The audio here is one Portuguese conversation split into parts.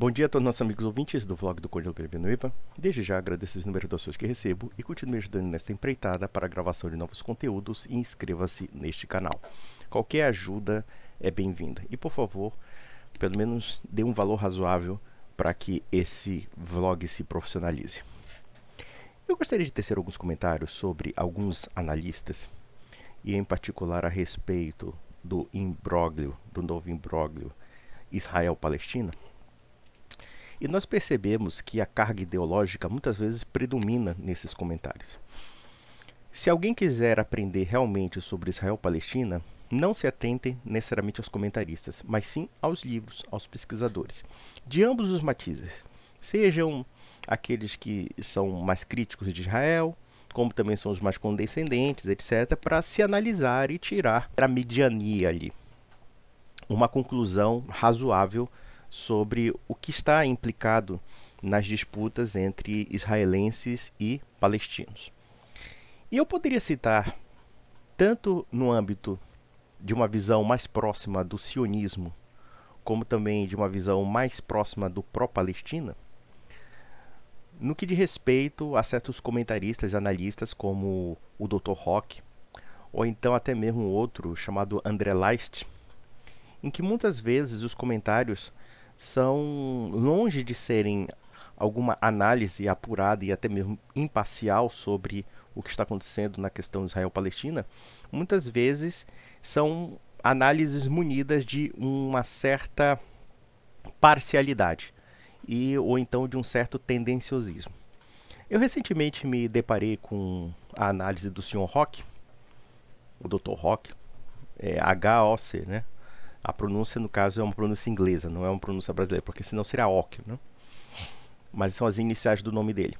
Bom dia a todos nossos amigos ouvintes do vlog do Conde Noiva. Desde já agradeço números de doações que recebo e continue ajudando nesta empreitada para a gravação de novos conteúdos e inscreva-se neste canal. Qualquer ajuda é bem-vinda. E por favor, pelo menos dê um valor razoável para que esse vlog se profissionalize. Eu gostaria de tecer alguns comentários sobre alguns analistas e em particular a respeito do imbróglio, do novo imbróglio Israel-Palestina e nós percebemos que a carga ideológica muitas vezes predomina nesses comentários. Se alguém quiser aprender realmente sobre Israel-Palestina, não se atentem necessariamente aos comentaristas, mas sim aos livros, aos pesquisadores, de ambos os matizes. Sejam aqueles que são mais críticos de Israel, como também são os mais condescendentes, etc., para se analisar e tirar a mediania ali uma conclusão razoável sobre o que está implicado nas disputas entre israelenses e palestinos. E eu poderia citar, tanto no âmbito de uma visão mais próxima do sionismo, como também de uma visão mais próxima do pró-Palestina, no que diz respeito a certos comentaristas e analistas como o Dr. Rock, ou então até mesmo outro chamado André Leist, em que muitas vezes os comentários são longe de serem alguma análise apurada e até mesmo imparcial sobre o que está acontecendo na questão Israel-Palestina, muitas vezes são análises munidas de uma certa parcialidade e ou então de um certo tendenciosismo. Eu recentemente me deparei com a análise do Sr. Rock, o Dr. Rock, é, H-O-C, né? A pronúncia, no caso, é uma pronúncia inglesa, não é uma pronúncia brasileira, porque senão seria Occhio, né? Mas são as iniciais do nome dele.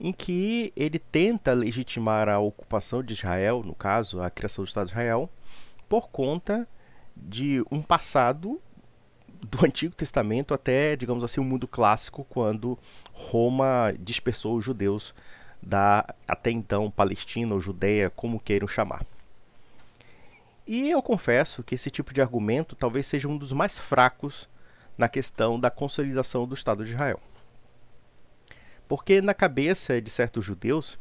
Em que ele tenta legitimar a ocupação de Israel, no caso, a criação do Estado de Israel, por conta de um passado do Antigo Testamento até, digamos assim, o mundo clássico, quando Roma dispersou os judeus da até então Palestina ou Judeia, como queiram chamar. E eu confesso que esse tipo de argumento talvez seja um dos mais fracos na questão da consolidação do Estado de Israel. Porque na cabeça de certos judeus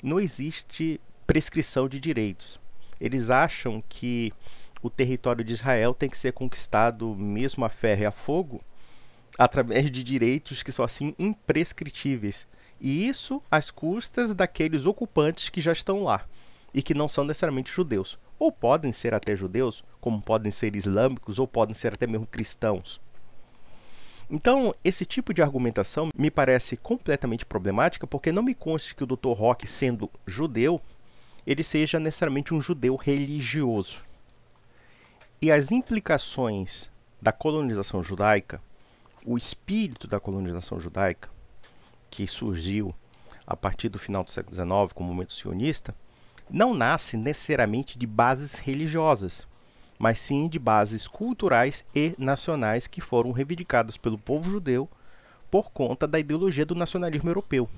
não existe prescrição de direitos. Eles acham que o território de Israel tem que ser conquistado mesmo a ferro e a fogo através de direitos que são assim imprescritíveis. E isso às custas daqueles ocupantes que já estão lá e que não são necessariamente judeus. Ou podem ser até judeus, como podem ser islâmicos, ou podem ser até mesmo cristãos. Então, esse tipo de argumentação me parece completamente problemática, porque não me conste que o Dr. Rock, sendo judeu, ele seja necessariamente um judeu religioso. E as implicações da colonização judaica, o espírito da colonização judaica, que surgiu a partir do final do século XIX com o movimento sionista, não nasce necessariamente de bases religiosas, mas sim de bases culturais e nacionais que foram reivindicadas pelo povo judeu por conta da ideologia do nacionalismo europeu.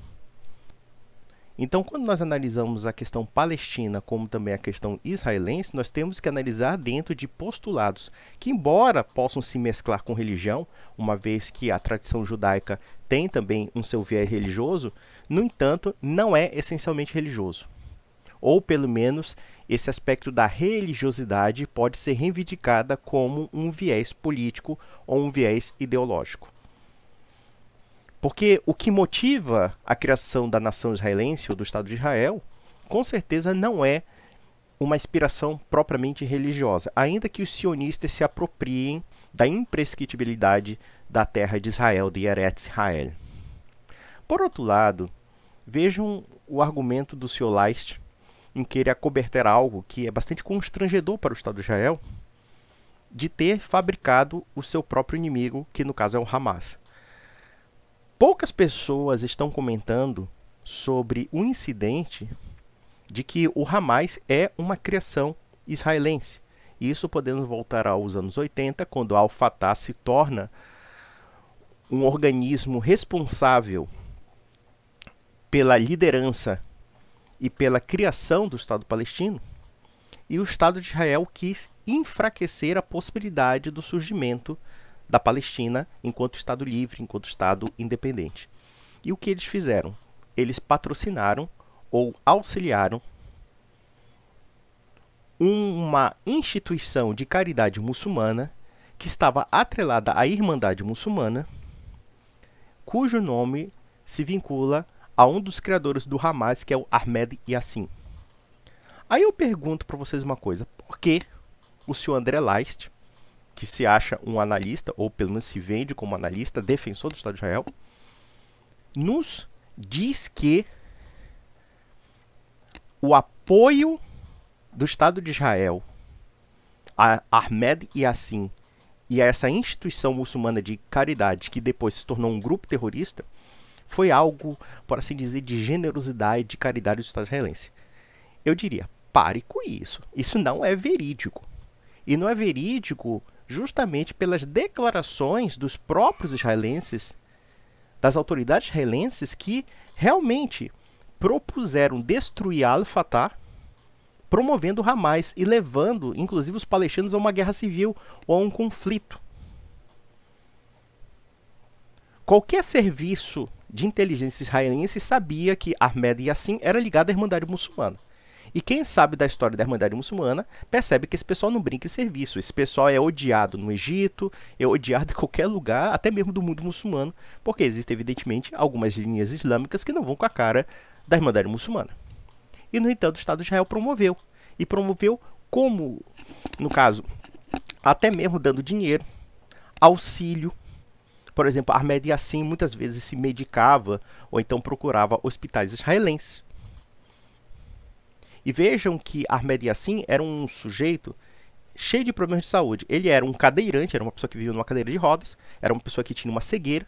Então, quando nós analisamos a questão palestina como também a questão israelense, nós temos que analisar dentro de postulados que, embora possam se mesclar com religião, uma vez que a tradição judaica tem também um seu viés religioso, no entanto, não é essencialmente religioso ou pelo menos esse aspecto da religiosidade pode ser reivindicada como um viés político ou um viés ideológico. Porque o que motiva a criação da nação israelense ou do Estado de Israel, com certeza não é uma inspiração propriamente religiosa, ainda que os sionistas se apropriem da imprescritibilidade da terra de Israel, de Eretz Israel. Por outro lado, vejam o argumento do Sr. Leist em querer acobertar algo que é bastante constrangedor para o Estado de Israel, de ter fabricado o seu próprio inimigo, que no caso é o Hamas. Poucas pessoas estão comentando sobre o incidente de que o Hamas é uma criação israelense. Isso podemos voltar aos anos 80, quando a Al-Fatah se torna um organismo responsável pela liderança e pela criação do Estado palestino, e o Estado de Israel quis enfraquecer a possibilidade do surgimento da Palestina enquanto Estado livre, enquanto Estado independente. E o que eles fizeram? Eles patrocinaram ou auxiliaram uma instituição de caridade muçulmana que estava atrelada à Irmandade Muçulmana, cujo nome se vincula a um dos criadores do Hamas, que é o Ahmed Yassin. Aí eu pergunto para vocês uma coisa: por que o senhor André Leist, que se acha um analista, ou pelo menos se vende como analista, defensor do Estado de Israel, nos diz que o apoio do Estado de Israel a Ahmed Yassin e a essa instituição muçulmana de caridade, que depois se tornou um grupo terrorista, foi algo, por assim dizer, de generosidade, de caridade do Estado israelense. Eu diria, pare com isso. Isso não é verídico. E não é verídico justamente pelas declarações dos próprios israelenses, das autoridades israelenses, que realmente propuseram destruir Al-Fatah, promovendo Hamas e levando, inclusive, os palestinos a uma guerra civil ou a um conflito. Qualquer serviço de inteligência israelense sabia que Ahmed Yassin era ligado à Irmandade Muçulmana. E quem sabe da história da Irmandade Muçulmana percebe que esse pessoal não brinca em serviço. Esse pessoal é odiado no Egito, é odiado em qualquer lugar, até mesmo do mundo muçulmano, porque existem, evidentemente, algumas linhas islâmicas que não vão com a cara da Irmandade Muçulmana. E, no entanto, o Estado de Israel promoveu. E promoveu como, no caso, até mesmo dando dinheiro, auxílio, por exemplo, Ahmed Yassin muitas vezes se medicava ou então procurava hospitais israelenses. E vejam que Ahmed Yassin era um sujeito cheio de problemas de saúde. Ele era um cadeirante, era uma pessoa que vivia numa cadeira de rodas, era uma pessoa que tinha uma cegueira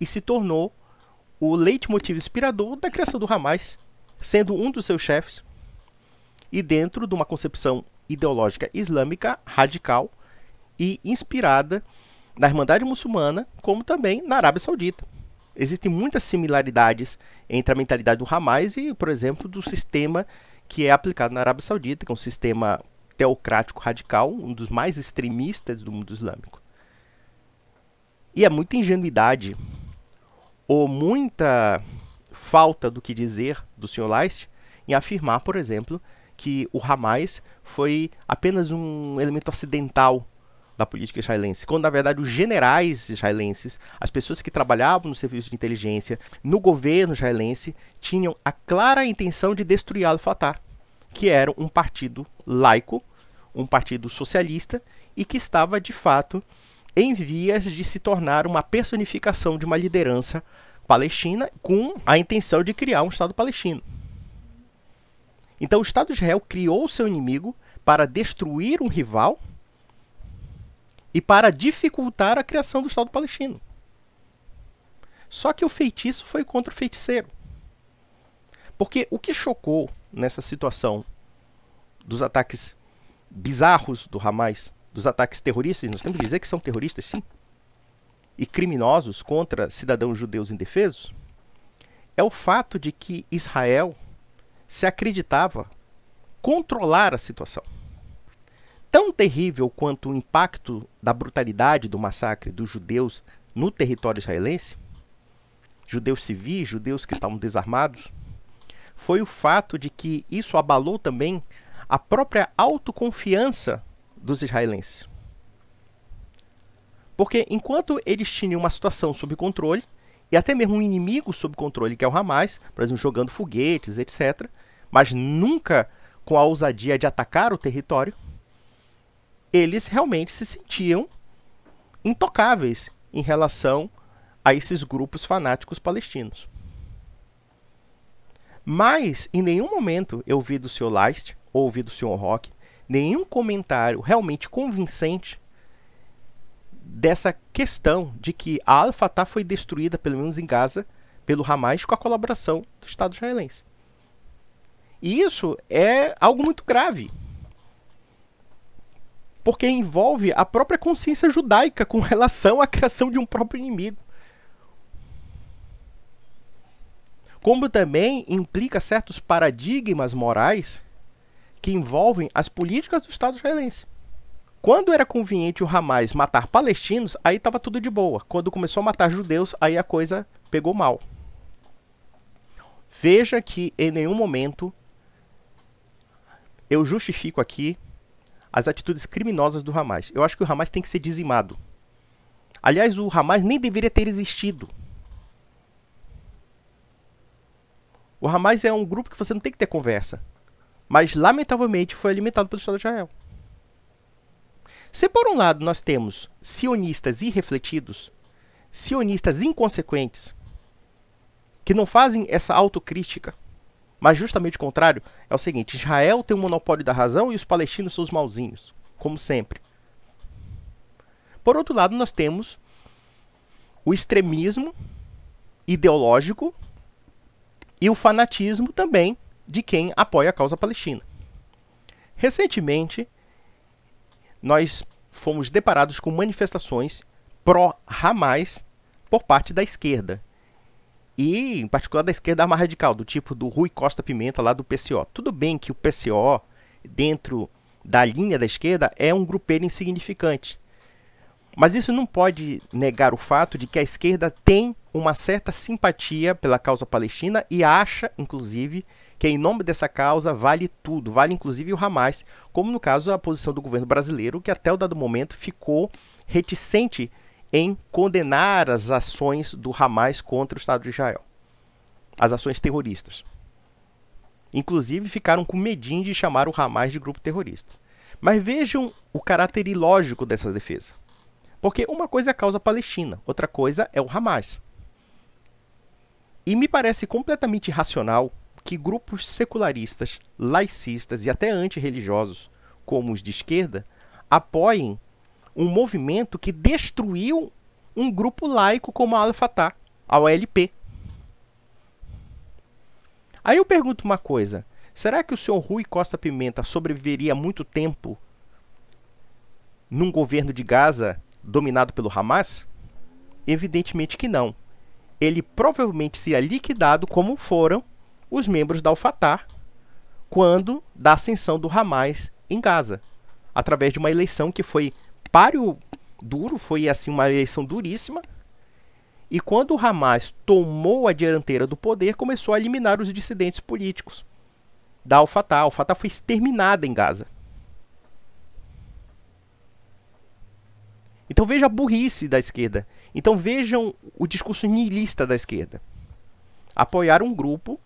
e se tornou o leitmotiv inspirador da criação do Hamas, sendo um dos seus chefes e dentro de uma concepção ideológica islâmica radical e inspirada na Irmandade Muçulmana, como também na Arábia Saudita. Existem muitas similaridades entre a mentalidade do Hamas e, por exemplo, do sistema que é aplicado na Arábia Saudita, que é um sistema teocrático radical, um dos mais extremistas do mundo islâmico. E é muita ingenuidade ou muita falta do que dizer do Sr. Leist em afirmar, por exemplo, que o Hamas foi apenas um elemento acidental da política israelense, quando na verdade os generais israelenses, as pessoas que trabalhavam no serviço de inteligência, no governo israelense, tinham a clara intenção de destruir Al-Fatah, que era um partido laico, um partido socialista e que estava de fato em vias de se tornar uma personificação de uma liderança palestina com a intenção de criar um Estado palestino. Então o Estado de Israel criou seu inimigo para destruir um rival e para dificultar a criação do Estado palestino. Só que o feitiço foi contra o feiticeiro. Porque o que chocou nessa situação dos ataques bizarros do Hamas, dos ataques terroristas, nós temos que dizer que são terroristas, sim, e criminosos contra cidadãos judeus indefesos, é o fato de que Israel se acreditava controlar a situação tão terrível quanto o impacto da brutalidade do massacre dos judeus no território israelense, judeus civis, judeus que estavam desarmados, foi o fato de que isso abalou também a própria autoconfiança dos israelenses. Porque enquanto eles tinham uma situação sob controle, e até mesmo um inimigo sob controle, que é o Hamas, por exemplo, jogando foguetes, etc., mas nunca com a ousadia de atacar o território, eles realmente se sentiam intocáveis em relação a esses grupos fanáticos palestinos. Mas em nenhum momento eu vi do Sr. Leist ou ouvi do Sr. Rock nenhum comentário realmente convincente dessa questão de que a Al-Fatah foi destruída, pelo menos em Gaza, pelo Hamas com a colaboração do Estado israelense. E isso é algo muito grave porque envolve a própria consciência judaica com relação à criação de um próprio inimigo. Como também implica certos paradigmas morais que envolvem as políticas do Estado israelense. Quando era conveniente o Hamas matar palestinos, aí estava tudo de boa. Quando começou a matar judeus, aí a coisa pegou mal. Veja que em nenhum momento eu justifico aqui as atitudes criminosas do Hamas. Eu acho que o Hamas tem que ser dizimado. Aliás, o Hamas nem deveria ter existido. O Hamas é um grupo que você não tem que ter conversa. Mas, lamentavelmente, foi alimentado pelo Estado de Israel. Se, por um lado, nós temos sionistas irrefletidos, sionistas inconsequentes, que não fazem essa autocrítica, mas justamente o contrário é o seguinte: Israel tem o monopólio da razão e os palestinos são os mauzinhos, como sempre. Por outro lado, nós temos o extremismo ideológico e o fanatismo também de quem apoia a causa palestina. Recentemente, nós fomos deparados com manifestações pró ramais por parte da esquerda, e, em particular, da esquerda mais radical, do tipo do Rui Costa Pimenta, lá do PCO. Tudo bem que o PCO, dentro da linha da esquerda, é um grupeiro insignificante. Mas isso não pode negar o fato de que a esquerda tem uma certa simpatia pela causa palestina e acha, inclusive, que em nome dessa causa vale tudo, vale inclusive o Hamas, como no caso a posição do governo brasileiro, que até o dado momento ficou reticente em condenar as ações do Hamas contra o Estado de Israel, as ações terroristas. Inclusive ficaram com medinho de chamar o Hamas de grupo terrorista. Mas vejam o caráter ilógico dessa defesa. Porque uma coisa é a causa palestina, outra coisa é o Hamas. E me parece completamente irracional que grupos secularistas, laicistas e até antirreligiosos, como os de esquerda, apoiem um movimento que destruiu um grupo laico como a Al-Fatah, a OLP. Aí eu pergunto uma coisa: será que o senhor Rui Costa Pimenta sobreviveria muito tempo num governo de Gaza dominado pelo Hamas? Evidentemente que não. Ele provavelmente seria liquidado como foram os membros da Al-Fatah quando da ascensão do Hamas em Gaza, através de uma eleição que foi páreo duro, foi assim uma eleição duríssima. E quando o Hamas tomou a dianteira do poder, começou a eliminar os dissidentes políticos da Al-Fatah. A Al-Fatah foi exterminada em Gaza. Então veja a burrice da esquerda. Então vejam o discurso niilista da esquerda. Apoiar um grupo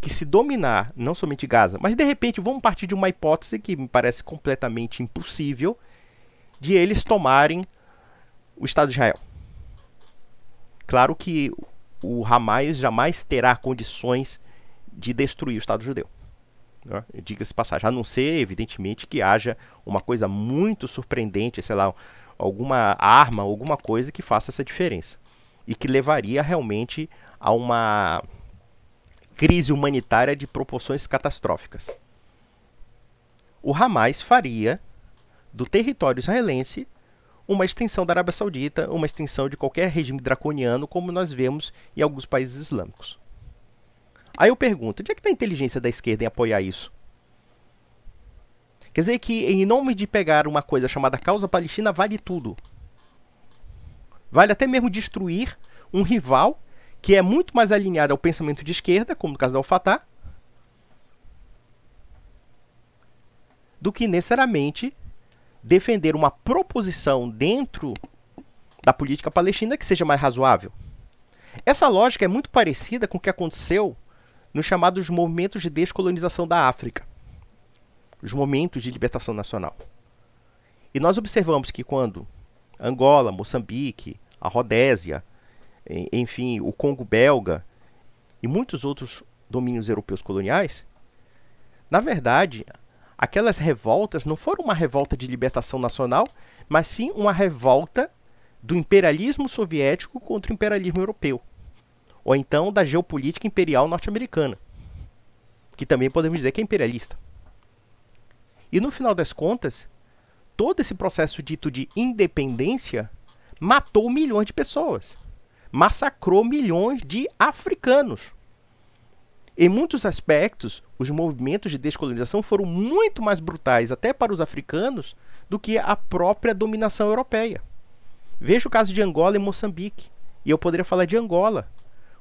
que se dominar, não somente Gaza, mas de repente vamos partir de uma hipótese que me parece completamente impossível, de eles tomarem o Estado de Israel. Claro que o Hamas jamais terá condições de destruir o Estado judeu. Né? Diga-se passagem, a não ser, evidentemente, que haja uma coisa muito surpreendente, sei lá, alguma arma, alguma coisa que faça essa diferença. E que levaria realmente a uma crise humanitária de proporções catastróficas. O Hamas faria do território israelense uma extensão da Arábia Saudita, uma extensão de qualquer regime draconiano, como nós vemos em alguns países islâmicos. Aí eu pergunto, onde é que está a inteligência da esquerda em apoiar isso? Quer dizer que, em nome de pegar uma coisa chamada causa palestina, vale tudo. Vale até mesmo destruir um rival que é muito mais alinhado ao pensamento de esquerda, como no caso da Al-Fatah, do que necessariamente defender uma proposição dentro da política palestina que seja mais razoável. Essa lógica é muito parecida com o que aconteceu nos chamados movimentos de descolonização da África, os momentos de libertação nacional. E nós observamos que quando Angola, Moçambique, a Rodésia, enfim, o Congo belga e muitos outros domínios europeus coloniais, na verdade, Aquelas revoltas não foram uma revolta de libertação nacional, mas sim uma revolta do imperialismo soviético contra o imperialismo europeu, ou então da geopolítica imperial norte-americana, que também podemos dizer que é imperialista. E no final das contas, todo esse processo dito de independência matou milhões de pessoas, massacrou milhões de africanos em muitos aspectos, os movimentos de descolonização foram muito mais brutais até para os africanos do que a própria dominação europeia. Veja o caso de Angola e Moçambique. E eu poderia falar de Angola.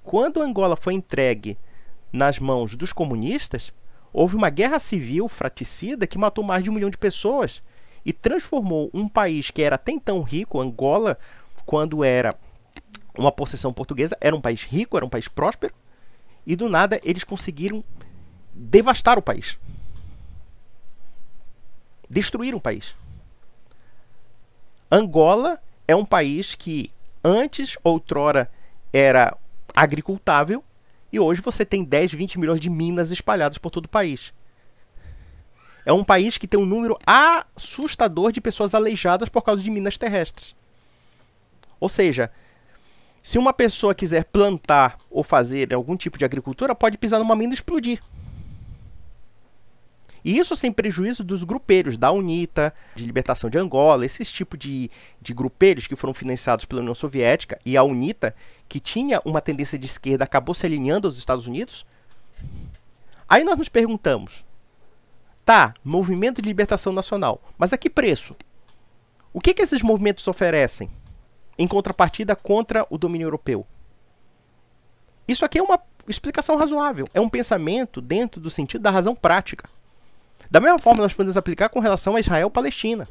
Quando Angola foi entregue nas mãos dos comunistas, houve uma guerra civil fraticida que matou mais de um milhão de pessoas e transformou um país que era até então rico, Angola, quando era uma possessão portuguesa, era um país rico, era um país próspero, e do nada eles conseguiram devastar o país. destruir o país. Angola é um país que antes, outrora, era agricultável e hoje você tem 10, 20 milhões de minas espalhadas por todo o país. É um país que tem um número assustador de pessoas aleijadas por causa de minas terrestres. Ou seja, se uma pessoa quiser plantar ou fazer algum tipo de agricultura, pode pisar numa mina e explodir. E isso sem prejuízo dos grupeiros da UNITA, de libertação de Angola, esses tipos de, de grupeiros que foram financiados pela União Soviética e a UNITA, que tinha uma tendência de esquerda, acabou se alinhando aos Estados Unidos. Aí nós nos perguntamos: tá, movimento de libertação nacional, mas a que preço? O que, que esses movimentos oferecem? em contrapartida contra o domínio europeu. Isso aqui é uma explicação razoável. É um pensamento dentro do sentido da razão prática. Da mesma forma, nós podemos aplicar com relação a Israel-Palestina.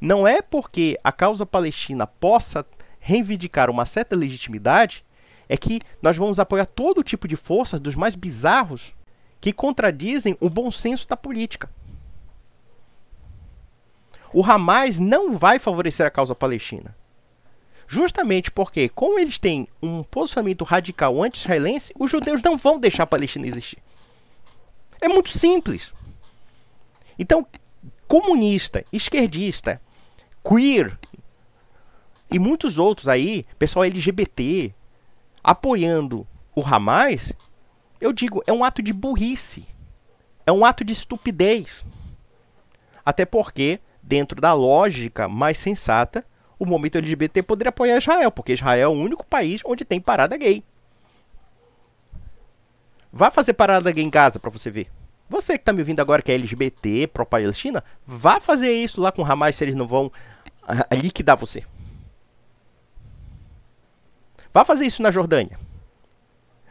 Não é porque a causa palestina possa reivindicar uma certa legitimidade é que nós vamos apoiar todo tipo de forças dos mais bizarros que contradizem o bom senso da política o Hamas não vai favorecer a causa palestina. Justamente porque, como eles têm um posicionamento radical anti-israelense, os judeus não vão deixar a Palestina existir. É muito simples. Então, comunista, esquerdista, queer e muitos outros aí, pessoal LGBT, apoiando o Hamas, eu digo, é um ato de burrice. É um ato de estupidez. Até porque dentro da lógica mais sensata, o movimento LGBT poderia apoiar Israel, porque Israel é o único país onde tem parada gay. Vá fazer parada gay em Gaza para você ver. Você que está me ouvindo agora que é LGBT, pro palestina vá fazer isso lá com o Hamas se eles não vão ah, ah, liquidar você. Vá fazer isso na Jordânia.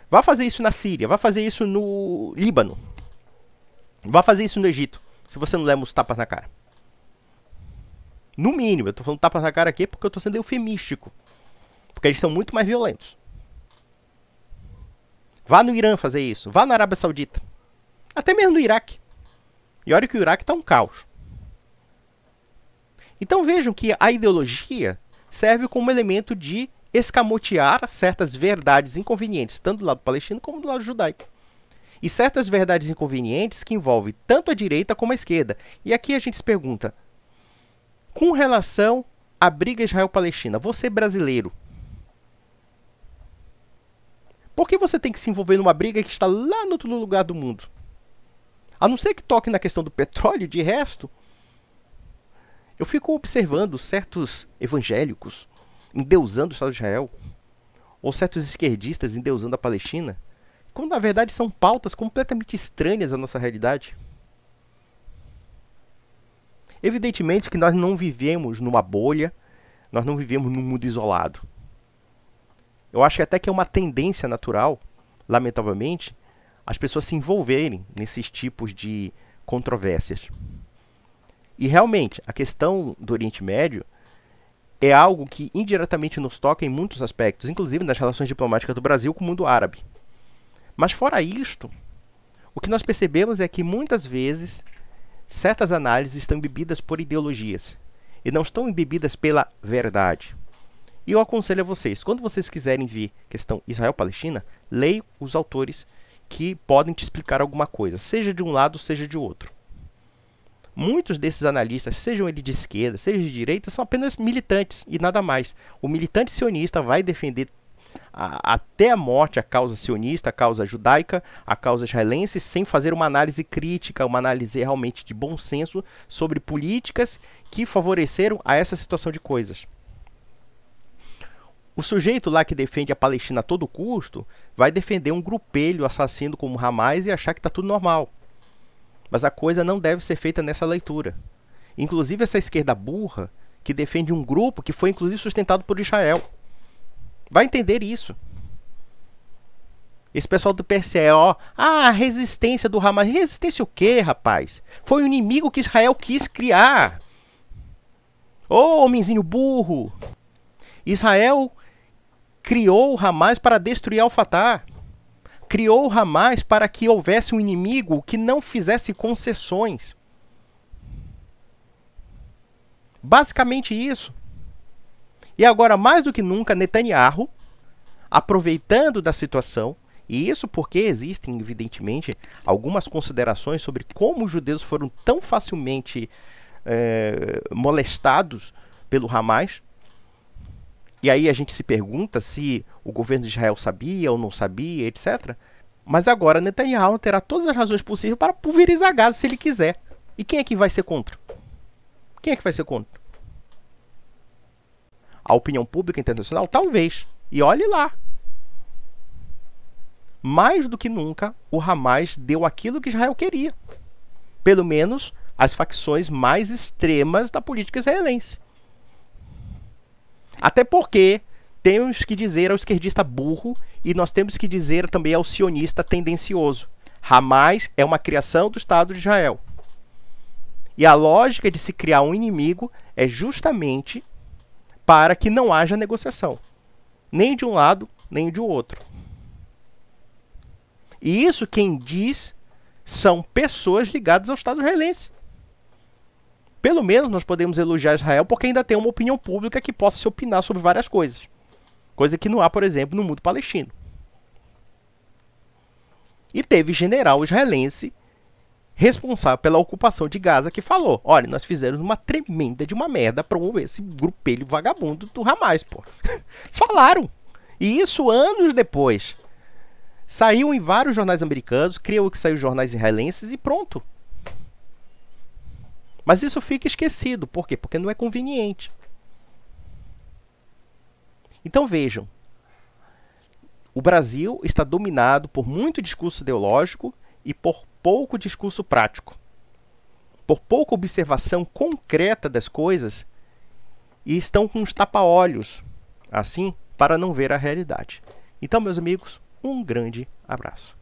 Vá fazer isso na Síria. Vá fazer isso no Líbano. Vá fazer isso no Egito. Se você não der uns tapas na cara. No mínimo, eu tô falando tapa na cara aqui porque eu tô sendo eufemístico. Porque eles são muito mais violentos. Vá no Irã fazer isso. Vá na Arábia Saudita. Até mesmo no Iraque. E olha que o Iraque tá um caos. Então vejam que a ideologia serve como elemento de escamotear certas verdades inconvenientes, tanto do lado palestino como do lado judaico. E certas verdades inconvenientes que envolvem tanto a direita como a esquerda. E aqui a gente se pergunta: com relação à briga Israel-Palestina, você brasileiro, por que você tem que se envolver numa briga que está lá no outro lugar do mundo? A não ser que toque na questão do petróleo, de resto, eu fico observando certos evangélicos endeusando o Estado de Israel, ou certos esquerdistas endeusando a Palestina, quando na verdade são pautas completamente estranhas à nossa realidade. Evidentemente que nós não vivemos numa bolha, nós não vivemos num mundo isolado. Eu acho que até que é uma tendência natural, lamentavelmente, as pessoas se envolverem nesses tipos de controvérsias. E realmente, a questão do Oriente Médio é algo que indiretamente nos toca em muitos aspectos, inclusive nas relações diplomáticas do Brasil com o mundo árabe. Mas fora isto, o que nós percebemos é que muitas vezes certas análises estão bebidas por ideologias e não estão embebidas pela verdade. E eu aconselho a vocês, quando vocês quiserem ver questão Israel-Palestina, leiam os autores que podem te explicar alguma coisa, seja de um lado, seja de outro. Muitos desses analistas, sejam eles de esquerda, sejam de direita, são apenas militantes e nada mais. O militante sionista vai defender a, até a morte a causa sionista, a causa judaica, a causa israelense, sem fazer uma análise crítica, uma análise realmente de bom senso sobre políticas que favoreceram a essa situação de coisas. O sujeito lá que defende a Palestina a todo custo vai defender um grupelho assassino como Hamas e achar que está tudo normal. Mas a coisa não deve ser feita nessa leitura. Inclusive essa esquerda burra que defende um grupo que foi inclusive sustentado por Israel. Vai entender isso. Esse pessoal do PCO, ah, a resistência do Hamas. Resistência o quê, rapaz? Foi o inimigo que Israel quis criar. Ô, oh, homenzinho burro! Israel criou o Hamas para destruir Al-Fatah. Criou o Hamas para que houvesse um inimigo que não fizesse concessões. Basicamente isso. E agora, mais do que nunca, Netanyahu, aproveitando da situação, e isso porque existem, evidentemente, algumas considerações sobre como os judeus foram tão facilmente é, molestados pelo Hamas. E aí a gente se pergunta se o governo de Israel sabia ou não sabia, etc. Mas agora Netanyahu terá todas as razões possíveis para pulverizar Gaza se ele quiser. E quem é que vai ser contra? Quem é que vai ser contra? a opinião pública internacional? Talvez. E olhe lá. Mais do que nunca, o Hamas deu aquilo que Israel queria. Pelo menos as facções mais extremas da política israelense. Até porque temos que dizer ao esquerdista burro e nós temos que dizer também ao sionista tendencioso. Hamas é uma criação do Estado de Israel. E a lógica de se criar um inimigo é justamente para que não haja negociação, nem de um lado, nem de outro. E isso quem diz são pessoas ligadas ao Estado israelense. Pelo menos nós podemos elogiar Israel porque ainda tem uma opinião pública que possa se opinar sobre várias coisas. Coisa que não há, por exemplo, no mundo palestino. E teve general israelense responsável pela ocupação de Gaza que falou: olha, nós fizemos uma tremenda de uma merda promover esse grupelho vagabundo do Hamas, pô. Falaram. E isso anos depois. Saiu em vários jornais americanos, criou que saiu jornais israelenses e pronto. Mas isso fica esquecido. Por quê? Porque não é conveniente. Então vejam. O Brasil está dominado por muito discurso ideológico e por pouco discurso prático, por pouca observação concreta das coisas e estão com os tapa-olhos, assim, para não ver a realidade. Então, meus amigos, um grande abraço.